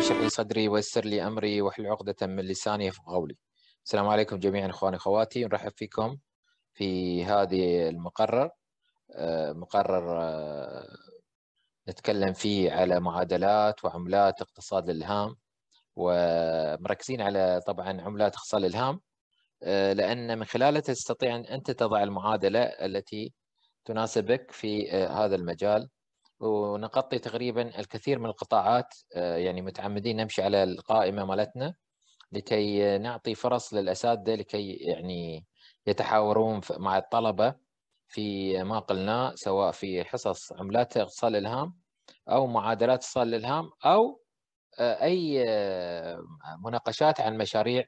اشرح لي صدري ويسر لي امري واحل عقدة من لساني يفقهوا قولي. السلام عليكم جميعا اخواني اخواتي نرحب فيكم في هذه المقرر آه، مقرر آه، نتكلم فيه على معادلات وعملات اقتصاد الالهام ومركزين على طبعا عملات اقتصاد الالهام آه، لان من خلالها تستطيع ان انت تضع المعادله التي تناسبك في هذا المجال ونغطي تقريبا الكثير من القطاعات آه، يعني متعمدين نمشي على القائمه مالتنا لكي نعطي فرص للاساتذه لكي يعني يتحاورون مع الطلبه في ما قلناه سواء في حصص عملات اتصال الالهام او معادلات اتصال الالهام او آه، اي آه، مناقشات عن مشاريع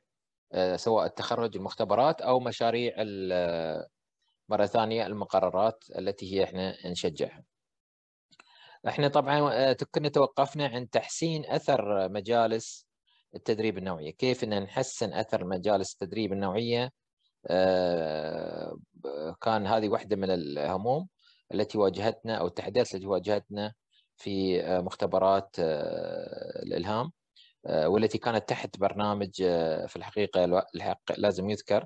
سواء التخرج المختبرات او مشاريع مره ثانيه المقررات التي هي احنا نشجعها. احنا طبعا آه، كنا توقفنا عند تحسين اثر مجالس التدريب النوعيه، كيف ان نحسن اثر مجالس التدريب النوعيه آه، كان هذه واحده من الهموم التي واجهتنا او التحديات التي واجهتنا في آه، مختبرات الالهام والتي كانت تحت برنامج في الحقيقه الحق لازم يذكر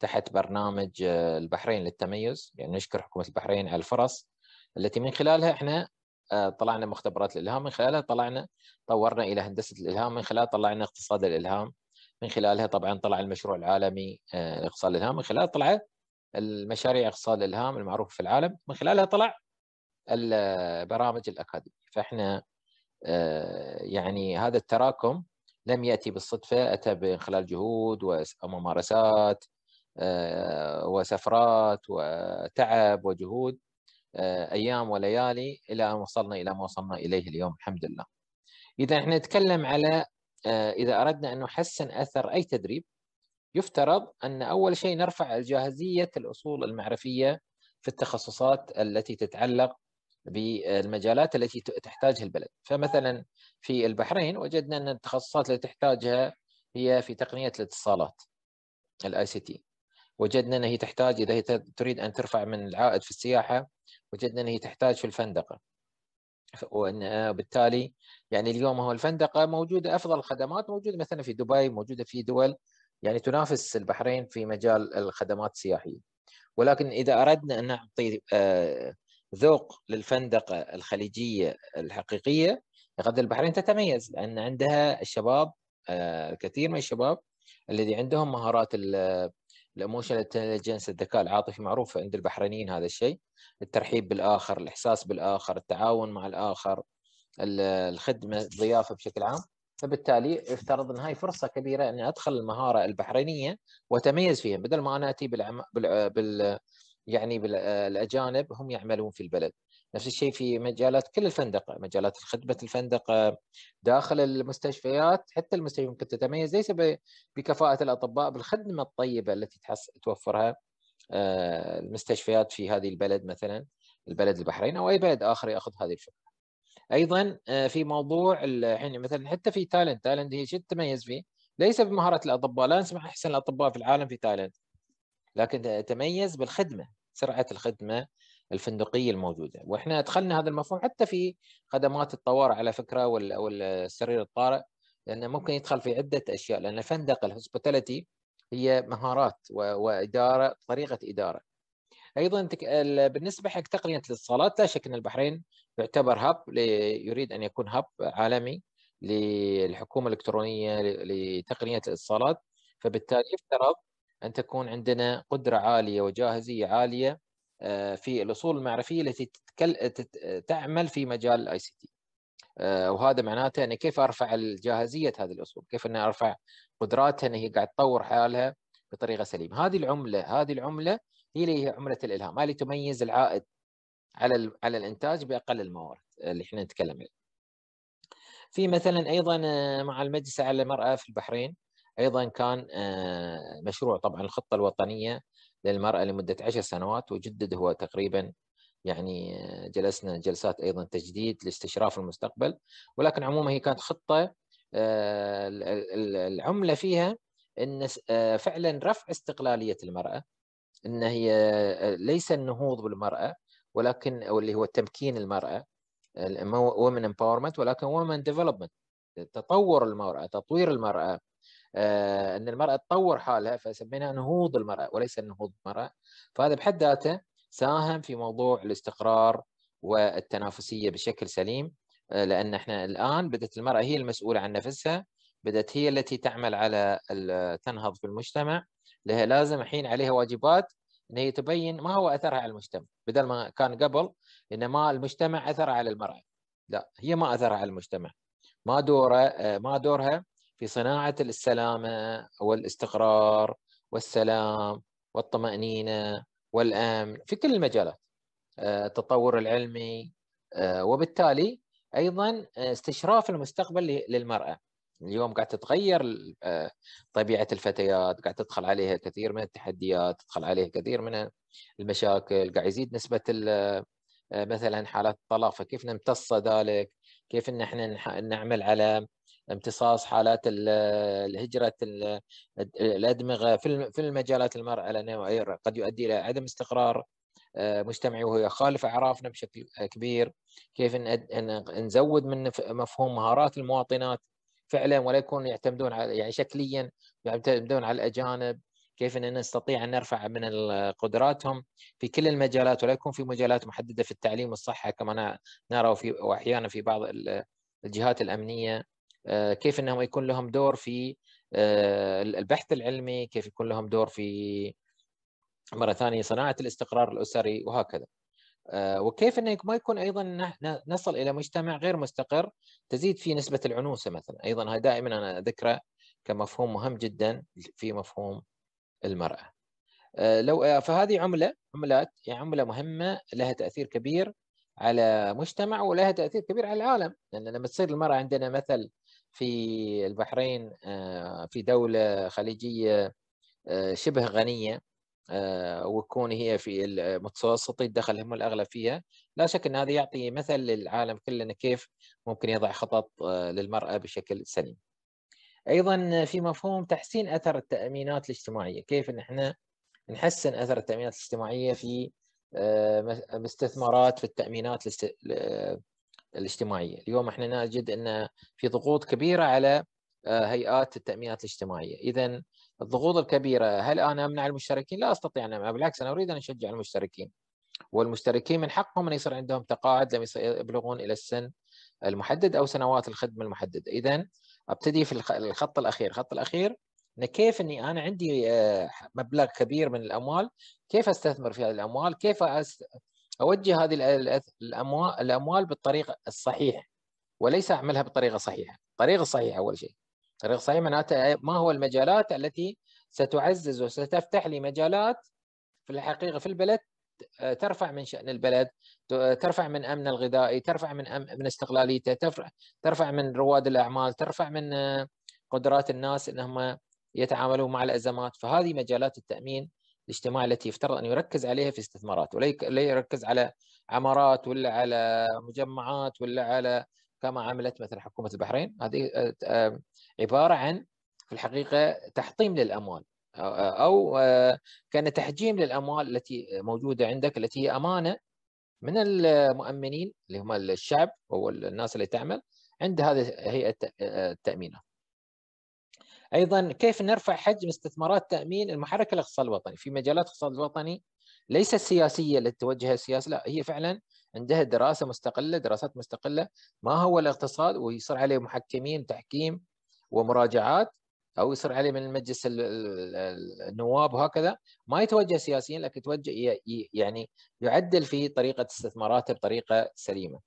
تحت برنامج البحرين للتميز يعني نشكر حكومه البحرين على الفرص التي من خلالها احنا آه، طلعنا مختبرات الالهام من خلالها طلعنا طورنا الى هندسه الالهام من خلالها طلعنا اقتصاد الالهام من خلالها طبعا طلع المشروع العالمي آه، اقتصاد الالهام من خلالها طلع المشاريع اقتصاد الالهام المعروفه في العالم من خلالها طلع البرامج آه، الاكاديميه فاحنا يعني هذا التراكم لم ياتي بالصدفه اتى من خلال جهود وممارسات وسفرات وتعب وجهود آه، ايام وليالي الى ان وصلنا الى ما وصلنا اليه اليوم الحمد لله. اذا احنا نتكلم على آه، اذا اردنا ان نحسن اثر اي تدريب يفترض ان اول شيء نرفع جاهزيه الاصول المعرفيه في التخصصات التي تتعلق بالمجالات التي تحتاجها البلد فمثلا في البحرين وجدنا ان التخصصات التي تحتاجها هي في تقنيه الاتصالات الاي سي تي وجدنا أن هي تحتاج إذا هي تريد أن ترفع من العائد في السياحة وجدنا أن هي تحتاج في الفندقة آه، بالتالي يعني اليوم هو الفندقة موجودة أفضل الخدمات موجودة مثلا في دبي موجودة في دول يعني تنافس البحرين في مجال الخدمات السياحية ولكن إذا أردنا أن نعطي آه، ذوق للفندقة الخليجية الحقيقية غد البحرين تتميز لأن عندها الشباب الكثير آه، من الشباب الذي عندهم مهارات الايموشنال انتليجنس الذكاء العاطفي معروف عند البحرينيين هذا الشيء الترحيب بالاخر الاحساس بالاخر التعاون مع الاخر الخدمه الضيافه بشكل عام فبالتالي يفترض ان هاي فرصه كبيره اني ادخل المهاره البحرينيه واتميز فيها بدل ما انا اتي بالعم... بال... بال... يعني بالاجانب هم يعملون في البلد نفس الشيء في مجالات كل الفندقه مجالات خدمه الفندقه آه، داخل المستشفيات حتى المستشفى ممكن تتميز ليس بكفاءه الاطباء بالخدمه الطيبه التي توفرها آه، المستشفيات في هذه البلد مثلا البلد البحرين او اي بلد اخر ياخذ هذه الفكره. ايضا آه، في موضوع الحين مثلا حتى في تايلاند، تايلاند هي شو تتميز فيه؟ ليس بمهاره الاطباء، لا نسمع احسن الاطباء في العالم في تايلاند. لكن تميز بالخدمه، سرعه الخدمه، الفندقيه الموجوده واحنا ادخلنا هذا المفهوم حتى في خدمات الطوارئ على فكره والسرير الطارئ لانه ممكن يدخل في عده اشياء لان الفندق الهوسبيتاليتي هي مهارات واداره طريقه اداره ايضا بالنسبه حق تقنيه الاتصالات لا شك ان البحرين يعتبر هب يريد ان يكون هب عالمي للحكومه الالكترونيه لتقنيه الاتصالات فبالتالي يفترض ان تكون عندنا قدره عاليه وجاهزيه عاليه آه، في الاصول المعرفيه التي تعمل في مجال الاي آه، سي تي وهذا معناته ان كيف ارفع جاهزيه هذه الاصول كيف اني ارفع قدراتها ان هي قاعد تطور حالها بطريقه سليمه هذه العمله هذه العمله هي اللي هي عمله الالهام هي اللي تميز العائد على على الانتاج باقل الموارد اللي احنا نتكلم عنها في مثلا ايضا آه، مع المجلس على المراه في البحرين ايضا كان آه، مشروع طبعا الخطه الوطنيه للمراه لمده عشر سنوات وجدد هو تقريبا يعني آه، جلسنا جلسات ايضا تجديد لاستشراف المستقبل ولكن عموما هي كانت خطه آه، العمله فيها ان فعلا رفع استقلاليه المراه ان هي ليس النهوض بالمراه ولكن واللي هو تمكين المراه ومن امباورمنت ولكن ومن ديفلوبمنت تطور المراه تطوير المراه آه، ان المراه تطور حالها فسميناه نهوض المراه وليس نهوض المراه فهذا بحد ذاته ساهم في موضوع الاستقرار والتنافسيه بشكل سليم آه، لان احنا الان بدات المراه هي المسؤوله عن نفسها بدات هي التي تعمل على تنهض في المجتمع لها لازم الحين عليها واجبات ان هي تبين ما هو اثرها على المجتمع بدل ما كان قبل ان ما المجتمع اثر على المراه لا هي ما اثرها على المجتمع ما دوره آه، ما دورها في صناعه السلامه والاستقرار والسلام والطمانينه والامن في كل المجالات آه، التطور العلمي آه، وبالتالي ايضا استشراف المستقبل للمراه اليوم قاعد تتغير آه، طبيعه الفتيات قاعد تدخل عليها كثير من التحديات تدخل عليها كثير من المشاكل قاعد يزيد نسبه مثلا حالات الطلاق فكيف نمتص ذلك كيف ان احنا نعمل على امتصاص حالات الهجرة الأدمغة في المجالات المرأة لأنه قد يؤدي إلى عدم استقرار آه، مجتمعي وهو يخالف أعرافنا بشكل كبير كيف أن نزود من مفهوم مهارات المواطنات فعلا ولا يكون يعتمدون على يعني شكليا يعتمدون على الأجانب كيف أننا نستطيع أن نرفع من قدراتهم في كل المجالات ولا يكون في مجالات محددة في التعليم والصحة كما نرى في وأحيانا في بعض الجهات الأمنية آه، كيف أنهم يكون لهم دور في آه، البحث العلمي كيف يكون لهم دور في مرة ثانية صناعة الاستقرار الأسري وهكذا آه، وكيف انه ما يكون ايضا نصل الى مجتمع غير مستقر تزيد فيه نسبه العنوسه مثلا ايضا هاي دائما انا اذكره كمفهوم مهم جدا في مفهوم المرأة آه، لو آه، فهذه عملة عملات يعني عملة مهمة لها تأثير كبير على مجتمع ولها تأثير كبير على العالم لأن لما تصير المرأة عندنا مثل في البحرين آه، في دولة خليجية شبه غنية وتكون هي في متوسطي الدخل هم الأغلب فيها لا شك أن هذا يعطي مثل للعالم كله كيف ممكن يضع خطط للمرأة بشكل سليم ايضا في مفهوم تحسين اثر التامينات الاجتماعيه كيف ان احنا نحسن اثر التامينات الاجتماعيه في آه، مستثمرات في التامينات الاجتماعيه اليوم احنا نجد ان في ضغوط كبيره على آه، هيئات التامينات الاجتماعيه اذا الضغوط الكبيره هل انا امنع المشتركين لا استطيع ان امنع بالعكس انا اريد ان اشجع المشتركين والمشتركين من حقهم ان يصير عندهم تقاعد لم يبلغون الى السن المحدد او سنوات الخدمه المحدده، اذا ابتدي في الخط الاخير الخط الاخير ان كيف اني انا عندي آه، مبلغ كبير من الاموال كيف استثمر في هذه الاموال كيف اوجه هذه الاموال الاموال بالطريقه الصحيحه وليس اعملها بالطريقه الصحيحه الطريقه الصحيحه اول شيء الطريقه الصحيحه معناتها آه، ما هو المجالات التي ستعزز وستفتح لي مجالات في الحقيقه في البلد ترفع من شأن البلد ترفع من أمن الغذائي ترفع من أمن من استقلاليته ترفع ترفع من رواد الأعمال ترفع من آه، قدرات الناس أنهم يتعاملون مع الأزمات فهذه مجالات التأمين الاجتماعي التي يفترض أن يركز عليها في استثمارات ولا يركز على عمارات ولا على مجمعات ولا على كما عملت مثلا حكومة البحرين هذه آه، آه، عبارة عن في الحقيقة تحطيم للأموال او آه، كان تحجيم للاموال التي موجوده عندك التي هي امانه من المؤمنين اللي هم الشعب او الناس اللي تعمل عند هذه هيئه آه، التامينات. ايضا كيف نرفع حجم استثمارات تامين المحرك الاقتصاد الوطني في مجالات الاقتصاد الوطني ليست سياسيه التي توجهها السياسه لا هي فعلا عندها دراسه مستقله دراسات مستقله ما هو الاقتصاد ويصير عليه محكمين تحكيم ومراجعات او يصير عليه من المجلس النواب وهكذا ما يتوجه سياسيا لكن يتوجه يعني يعدل في طريقه استثماراته بطريقه سليمه.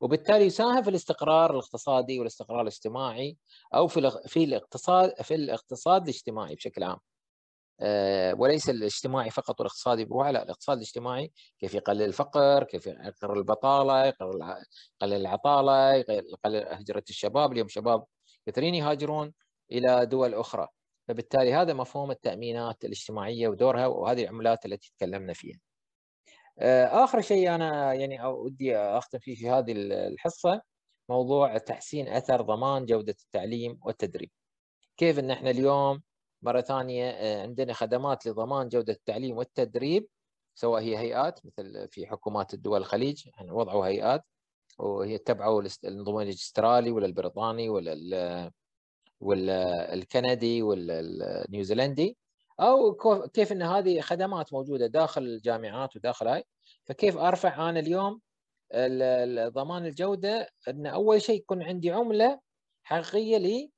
وبالتالي يساهم في الاستقرار الاقتصادي والاستقرار الاجتماعي او في في الاقتصاد في الاقتصاد الاجتماعي بشكل عام. آه، وليس الاجتماعي فقط والاقتصادي بروحه لا الاقتصاد الاجتماعي كيف يقلل الفقر كيف يقلل البطاله يقلل العطاله يقلل هجره الشباب اليوم شباب كثيرين يهاجرون الى دول اخرى فبالتالي هذا مفهوم التامينات الاجتماعيه ودورها وهذه العملات التي تكلمنا فيها آه، اخر شيء انا يعني ودي اختم فيه في هذه الحصه موضوع تحسين اثر ضمان جوده التعليم والتدريب كيف ان احنا اليوم مره ثانيه آه، عندنا خدمات لضمان جوده التعليم والتدريب سواء هي هيئات مثل في حكومات الدول الخليج يعني وضعوا هيئات وهي تبعوا النظام الاسترالي ولا البريطاني ولا والكندي والنيوزيلندي او كيف ان هذه خدمات موجوده داخل الجامعات وداخل هاي فكيف ارفع انا اليوم ضمان الجوده ان اول شيء يكون عندي عمله حقيقيه لي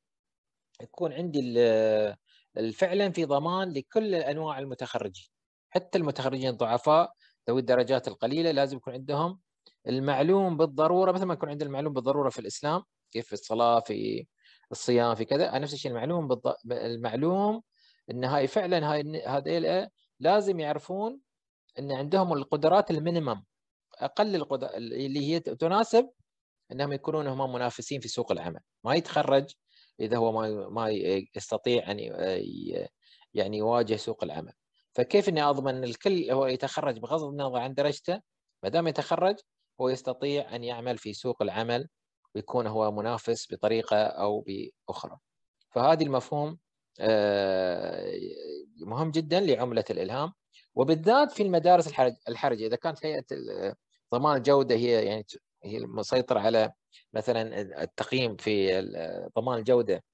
يكون عندي فعلا في ضمان لكل انواع المتخرجين حتى المتخرجين الضعفاء ذوي الدرجات القليله لازم يكون عندهم المعلوم بالضروره مثل ما يكون عندنا المعلوم بالضروره في الاسلام كيف في الصلاه في الصيام في كذا نفس الشيء المعلوم بالض... المعلوم ان هاي فعلا هاي هذيل إيه لازم يعرفون ان عندهم القدرات المينيمم اقل القدر اللي هي تناسب انهم يكونون هم منافسين في سوق العمل ما يتخرج اذا هو ما ما يستطيع ان يعني يواجه سوق العمل فكيف اني اضمن ان الكل هو يتخرج بغض النظر عن درجته ما دام يتخرج هو يستطيع ان يعمل في سوق العمل ويكون هو منافس بطريقه او باخرى. فهذه المفهوم آه، مهم جدا لعمله الالهام وبالذات في المدارس الحرجه اذا كانت هيئه ضمان الجوده هي يعني هي المسيطره على مثلا التقييم في ضمان الجوده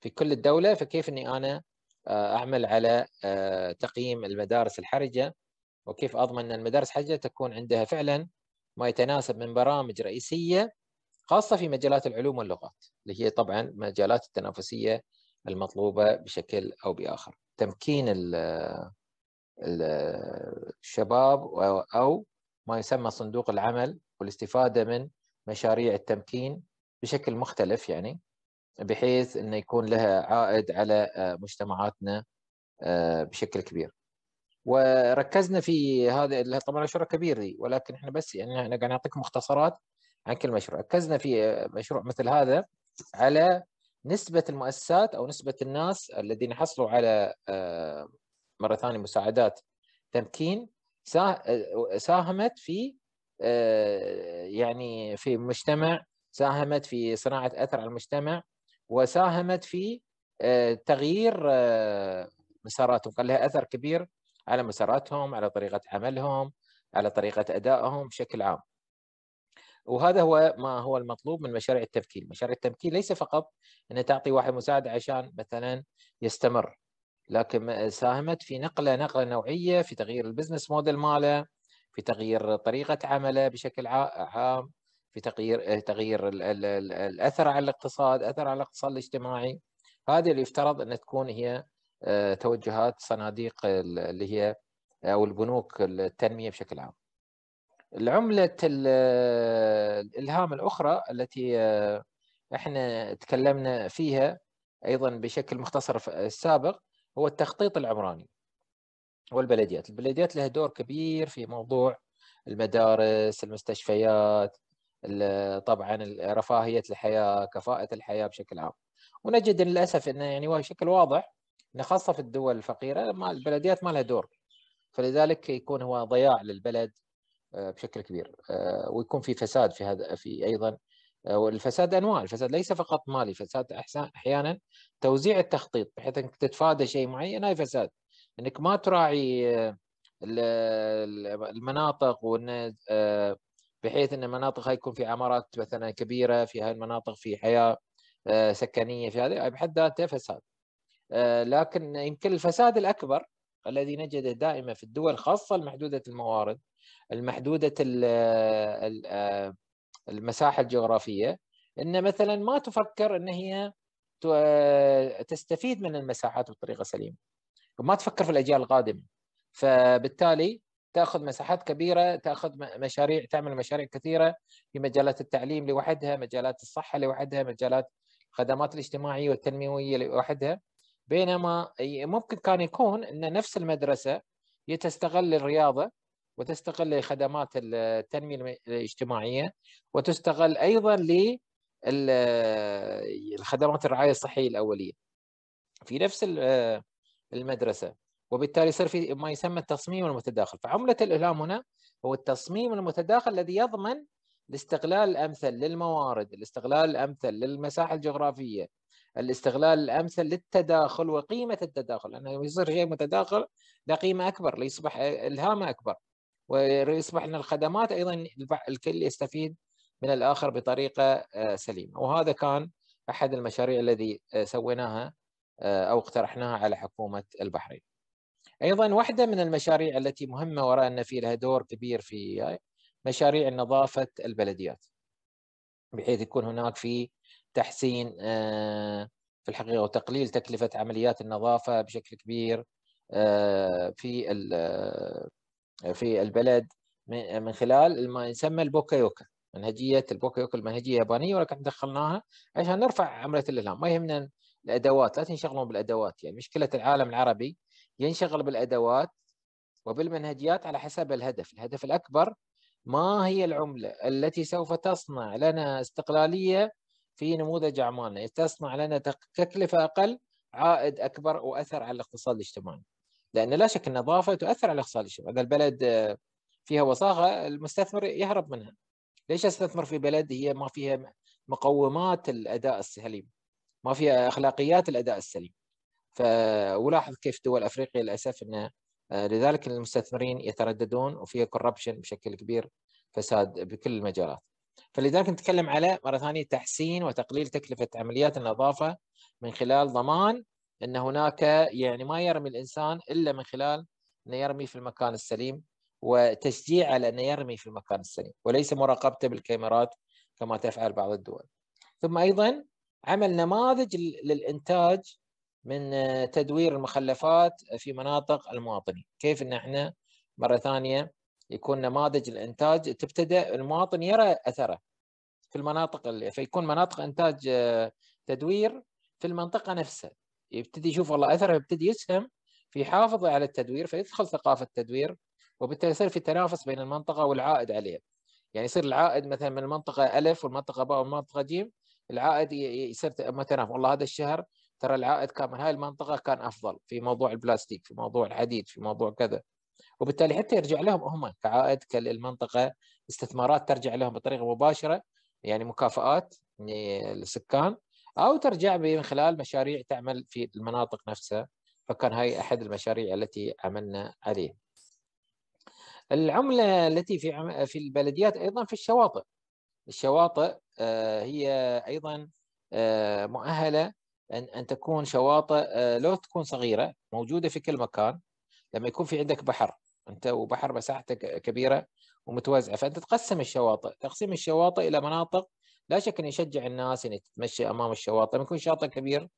في كل الدوله فكيف اني انا آه، اعمل على آه، تقييم المدارس الحرجه وكيف اضمن ان المدارس الحرجه تكون عندها فعلا ما يتناسب من برامج رئيسيه خاصه في مجالات العلوم واللغات اللي هي طبعا مجالات التنافسيه المطلوبه بشكل او باخر تمكين الشباب او ما يسمى صندوق العمل والاستفاده من مشاريع التمكين بشكل مختلف يعني بحيث انه يكون لها عائد على آه، مجتمعاتنا آه، بشكل كبير. وركزنا في هذه طبعا شركة كبيره ولكن احنا بس يعني انا قاعد اعطيكم مختصرات عن كل مشروع ركزنا في مشروع مثل هذا على نسبة المؤسسات أو نسبة الناس الذين حصلوا على آه، مرة ثانية مساعدات تمكين آه، ساهمت في آه، يعني في مجتمع ساهمت في صناعة أثر على المجتمع وساهمت في تغيير مساراتهم كان لها أثر كبير على مساراتهم على طريقة عملهم على طريقة أدائهم بشكل عام وهذا هو ما هو المطلوب من مشاريع التمكين، مشاريع التمكين ليس فقط ان تعطي واحد مساعده عشان مثلا يستمر لكن ساهمت في نقله نقله نوعيه في تغيير البزنس موديل ماله، في تغيير طريقه عمله بشكل عام، في تغيير آه، تغيير الاثر على الاقتصاد، اثر على الاقتصاد الاجتماعي. هذه اللي يفترض ان تكون هي آه، توجهات صناديق اللي هي آه، او البنوك التنميه بشكل عام. العملة الإلهام الأخرى التي آه، احنا تكلمنا فيها أيضا بشكل مختصر في السابق هو التخطيط العمراني والبلديات البلديات لها دور كبير في موضوع المدارس المستشفيات طبعا رفاهية الحياة كفاءة الحياة بشكل عام ونجد للأسف أنه يعني بشكل واضح أنه خاصة في الدول الفقيرة ما البلديات ما لها دور فلذلك يكون هو ضياع للبلد آه، بشكل كبير آه، ويكون في فساد في هذا في ايضا آه، والفساد انواع الفساد ليس فقط مالي فساد احيانا توزيع التخطيط بحيث انك تتفادى شيء معين هاي فساد انك ما تراعي المناطق وان بحيث ان المناطق هاي يكون في عمارات مثلا كبيره في هاي المناطق في حياه سكنيه في هذه بحد ذاته فساد لكن يمكن الفساد الاكبر الذي نجده دائما في الدول خاصه المحدوده الموارد المحدودة آه، المساحة الجغرافية أن مثلا ما تفكر أن هي تستفيد من المساحات بطريقة سليمة وما تفكر في الأجيال القادمة فبالتالي تاخذ مساحات كبيره تاخذ مشاريع تعمل مشاريع كثيره في مجالات التعليم لوحدها مجالات الصحه لوحدها مجالات الخدمات الاجتماعيه والتنمويه لوحدها بينما ممكن كان يكون ان نفس المدرسه هي تستغل الرياضه وتستغل لخدمات التنميه الاجتماعيه وتستغل ايضا للخدمات الرعايه الصحيه الاوليه في نفس المدرسه وبالتالي يصير في ما يسمى التصميم المتداخل فعمله الالهام هنا هو التصميم المتداخل الذي يضمن الاستغلال الامثل للموارد، الاستغلال الامثل للمساحه الجغرافيه، الاستغلال الامثل للتداخل وقيمه التداخل، لانه يصير شيء متداخل له قيمه اكبر، ليصبح الهامه اكبر. ويصبح ان الخدمات ايضا الكل يستفيد من الاخر بطريقه آه، سليمه وهذا كان احد المشاريع الذي آه، سويناها آه، او اقترحناها على حكومه البحرين. ايضا واحده من المشاريع التي مهمه وراء ان في لها دور كبير في مشاريع نظافه البلديات. بحيث يكون هناك في تحسين في الحقيقه وتقليل تكلفه عمليات النظافه بشكل كبير في في البلد من خلال ما يسمى البوكايوكا منهجيه البوكايوكا المنهجيه اليابانيه ولكن دخلناها عشان نرفع عمله الالهام ما يهمنا الادوات لا تنشغلون بالادوات يعني مشكله العالم العربي ينشغل بالادوات وبالمنهجيات على حسب الهدف الهدف الاكبر ما هي العمله التي سوف تصنع لنا استقلاليه في نموذج اعمالنا تصنع لنا تكلفه اقل عائد اكبر واثر على الاقتصاد الاجتماعي لان لا شك النظافه تؤثر على الاقتصاد الشباب، اذا البلد آه، فيها وصاغه المستثمر يهرب منها. ليش استثمر في بلد هي ما فيها مقومات الاداء السليم؟ ما فيها اخلاقيات الاداء السليم. ولاحظ كيف دول افريقيا للاسف انه آه، لذلك المستثمرين يترددون وفيها كوربشن بشكل كبير فساد بكل المجالات. فلذلك نتكلم على مره ثانيه تحسين وتقليل تكلفه عمليات النظافه من خلال ضمان ان هناك يعني ما يرمي الانسان الا من خلال انه يرمي في المكان السليم وتشجيع على انه يرمي في المكان السليم وليس مراقبته بالكاميرات كما تفعل بعض الدول. ثم ايضا عمل نماذج للانتاج من آه، تدوير المخلفات في مناطق المواطنين، كيف ان احنا مره ثانيه يكون نماذج الانتاج تبتدا المواطن يرى اثره في المناطق اللي فيكون مناطق انتاج آه، تدوير في المنطقه نفسها يبتدي يشوف والله اثره يبتدي يسهم في حافظه على التدوير فيدخل ثقافه التدوير وبالتالي يصير في تنافس بين المنطقه والعائد عليها. يعني يصير العائد مثلا من المنطقه الف والمنطقه باء والمنطقه جيم العائد يصير متنافس والله هذا الشهر ترى العائد كان من هاي المنطقه كان افضل في موضوع البلاستيك في موضوع الحديد في موضوع كذا وبالتالي حتى يرجع لهم هم كعائد كالمنطقه استثمارات ترجع لهم بطريقه مباشره يعني مكافآت للسكان يعني او ترجع من خلال مشاريع تعمل في المناطق نفسها فكان هاي احد المشاريع التي عملنا عليه العمله التي في عم... في البلديات ايضا في الشواطئ الشواطئ آه، هي ايضا آه، مؤهله ان ان تكون شواطئ آه، لو تكون صغيره موجوده في كل مكان لما يكون في عندك بحر انت وبحر مساحته كبيره ومتوزعه فانت تقسم الشواطئ تقسيم الشواطئ الى مناطق لا شك انه يشجع الناس ان تتمشى امام الشواطئ لما يكون شاطئ كبير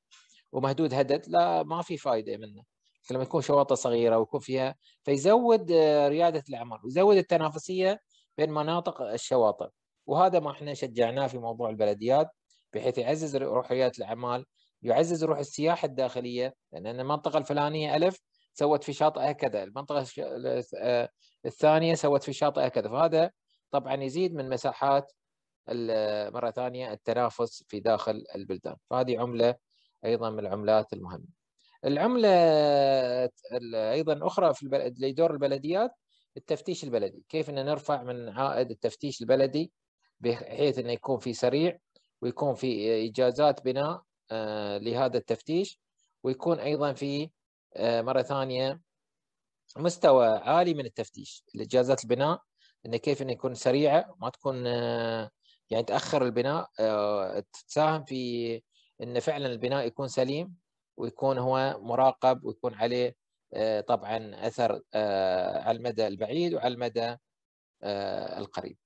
ومهدود هدد لا ما في فائده منه لما تكون شواطئ صغيره ويكون فيها فيزود آه، رياده الاعمال ويزود التنافسيه بين مناطق الشواطئ وهذا ما احنا شجعناه في موضوع البلديات بحيث يعزز روح رياده الاعمال يعزز روح السياحه الداخليه لان المنطقه الفلانيه الف سوت في شاطئها كذا المنطقه آه، الثانيه سوت في شاطئها كذا فهذا طبعا يزيد من مساحات مرة ثانية التنافس في داخل البلدان فهذه عملة أيضا من العملات المهمة العملة أيضا أخرى في البلد لدور البلديات التفتيش البلدي كيف أن نرفع من عائد التفتيش البلدي بحيث أنه يكون في سريع ويكون في إجازات بناء آه، لهذا التفتيش ويكون أيضا في آه، مرة ثانية مستوى عالي من التفتيش الإجازات البناء أن كيف أن يكون سريعة ما تكون آه، يعني تاخر البناء آه، تساهم في ان فعلا البناء يكون سليم ويكون هو مراقب ويكون عليه آه، طبعا اثر آه، على المدى البعيد وعلى المدى القريب.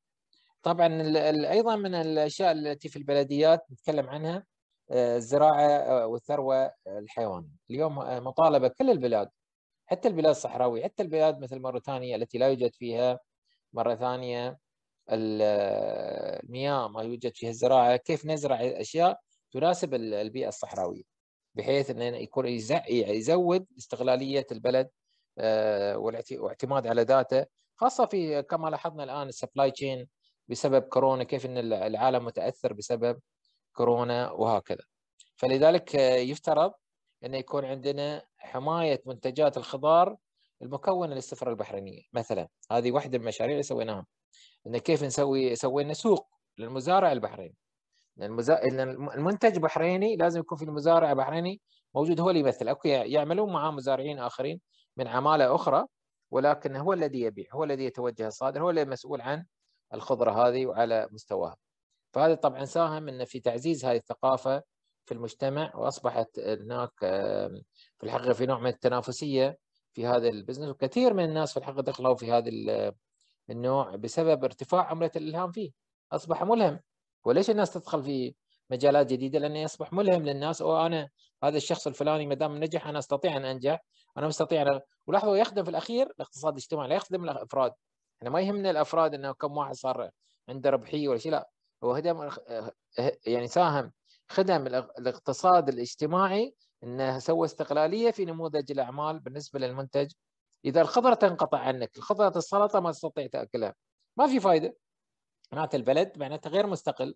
طبعا ايضا من الاشياء التي في البلديات نتكلم عنها الزراعه والثروه الحيوانيه. اليوم مطالبه كل البلاد حتى البلاد الصحراويه، حتى البلاد مثل موريتانيا التي لا يوجد فيها مره ثانيه المياه ما يوجد فيها الزراعه كيف نزرع اشياء تناسب البيئه الصحراويه بحيث انه يكون يزود استغلاليه البلد آه، والاعتماد على ذاته خاصه في كما لاحظنا الان السبلاي تشين بسبب كورونا كيف ان العالم متاثر بسبب كورونا وهكذا فلذلك آه، يفترض انه يكون عندنا حمايه منتجات الخضار المكون للسفره البحرينيه مثلا هذه واحده من المشاريع اللي سويناها ان كيف نسوي سوينا سوق للمزارع البحريني المزا... المنتج بحريني لازم يكون في المزارع البحريني موجود هو اللي يمثل اوكي يعملون معاه مزارعين اخرين من عماله اخرى ولكن هو الذي يبيع هو الذي يتوجه الصادر هو اللي مسؤول عن الخضره هذه وعلى مستواها فهذا طبعا ساهم انه في تعزيز هذه الثقافه في المجتمع واصبحت هناك في الحقيقه في نوع من التنافسيه في هذا البزنس وكثير من الناس في الحقيقه دخلوا في هذا النوع بسبب ارتفاع عمله الالهام فيه اصبح ملهم وليش الناس تدخل في مجالات جديده لانه يصبح ملهم للناس او انا هذا الشخص الفلاني ما دام نجح انا استطيع ان انجح انا مستطيع أن... ولاحظوا يخدم في الاخير الاقتصاد الاجتماعي لا يخدم الافراد احنا ما يهمنا الافراد انه كم واحد صار عنده ربحيه ولا شيء لا هو هدم يعني ساهم خدم الاقتصاد الاجتماعي انه سوى استقلاليه في نموذج الاعمال بالنسبه للمنتج اذا الخضره تنقطع عنك الخضره السلطه ما تستطيع تاكلها ما في فائده معناته البلد معناته غير مستقل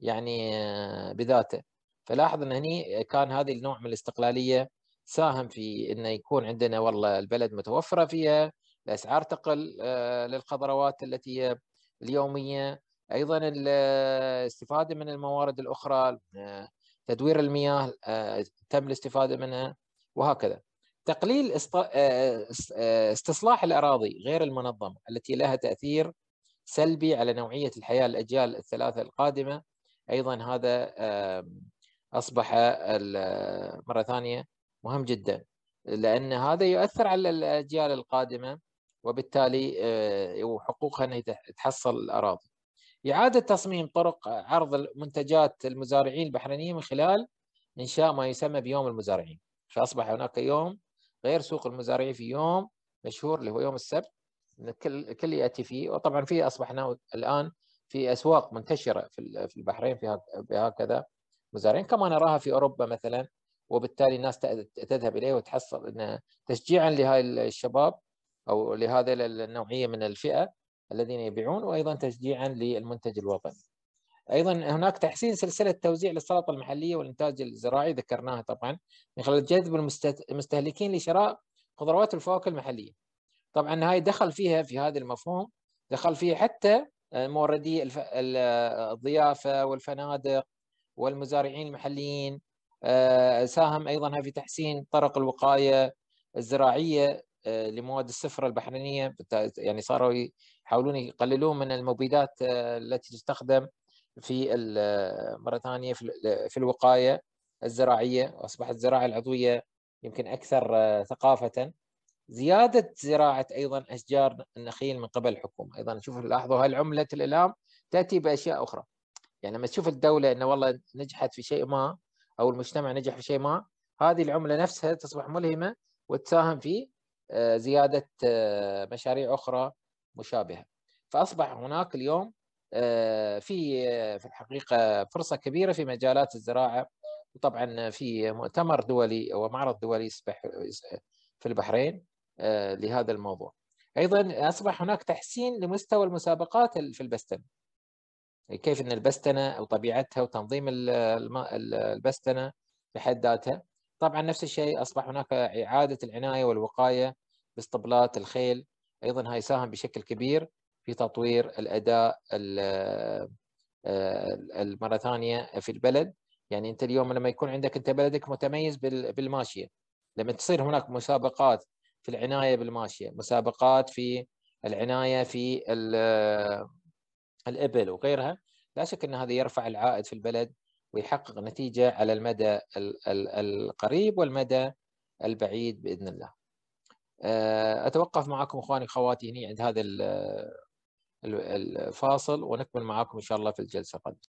يعني آه، بذاته فلاحظ ان هني كان هذا النوع من الاستقلاليه ساهم في انه يكون عندنا والله البلد متوفره فيها الاسعار تقل آه، للخضروات التي هي اليوميه ايضا الاستفاده آه، من الموارد الاخرى تدوير المياه آه، تم الاستفاده منها وهكذا. تقليل آه، آه، استصلاح الاراضي غير المنظمه التي لها تاثير سلبي على نوعيه الحياه الاجيال الثلاثه القادمه ايضا هذا اصبح مره ثانيه مهم جدا لان هذا يؤثر على الاجيال القادمه وبالتالي وحقوقها ان تحصل الاراضي. إعادة تصميم طرق عرض منتجات المزارعين البحرينيين من خلال إنشاء ما يسمى بيوم المزارعين فأصبح هناك يوم غير سوق المزارعين في يوم مشهور اللي هو يوم السبت الكل الكل ياتي فيه وطبعا في اصبحنا الان في اسواق منتشره في البحرين فيها بهكذا مزارعين كما نراها في اوروبا مثلا وبالتالي الناس تذهب اليه وتحصل ان تشجيعا لهذه الشباب او لهذه النوعيه من الفئه الذين يبيعون وايضا تشجيعا للمنتج الوطني. ايضا هناك تحسين سلسله توزيع للسلطه المحليه والانتاج الزراعي ذكرناها طبعا من خلال جذب المستهلكين لشراء خضروات الفواكه المحليه. طبعا هاي دخل فيها في هذا المفهوم دخل فيها حتى موردي الضيافه والفنادق والمزارعين المحليين آه، ساهم ايضا في تحسين طرق الوقايه الزراعيه آه، لمواد السفره البحرينيه يعني صاروا يحاولون يقللون من المبيدات آه، التي تستخدم في آه، مره ثانيه في الوقايه الزراعيه واصبحت الزراعه العضويه يمكن اكثر آه، ثقافه زياده زراعه ايضا اشجار النخيل من قبل الحكومه ايضا شوفوا لاحظوا هل عمله الاعلام تاتي باشياء اخرى يعني لما تشوف الدوله انه والله نجحت في شيء ما او المجتمع نجح في شيء ما هذه العمله نفسها تصبح ملهمه وتساهم في زياده مشاريع اخرى مشابهه فاصبح هناك اليوم آه، في آه، في الحقيقه فرصه كبيره في مجالات الزراعه وطبعا في مؤتمر دولي ومعرض دولي في البحرين آه، لهذا الموضوع ايضا اصبح هناك تحسين لمستوى المسابقات في البستنه يعني كيف ان البستنه وطبيعتها وتنظيم البستنه بحد ذاتها طبعا نفس الشيء اصبح هناك اعاده العنايه والوقايه باسطبلات الخيل ايضا هاي ساهم بشكل كبير في تطوير الاداء آه، مره ثانيه في البلد يعني انت اليوم لما يكون عندك انت بلدك متميز بالماشيه لما تصير هناك مسابقات في العنايه بالماشيه مسابقات في العنايه في آه، الابل وغيرها لا شك ان هذا يرفع العائد في البلد ويحقق نتيجه على المدى القريب والمدى البعيد باذن الله آه، أتوقف معكم إخواني وأخواتي هنا عند هذا الفاصل ونكمل معكم إن شاء الله في الجلسة القادمة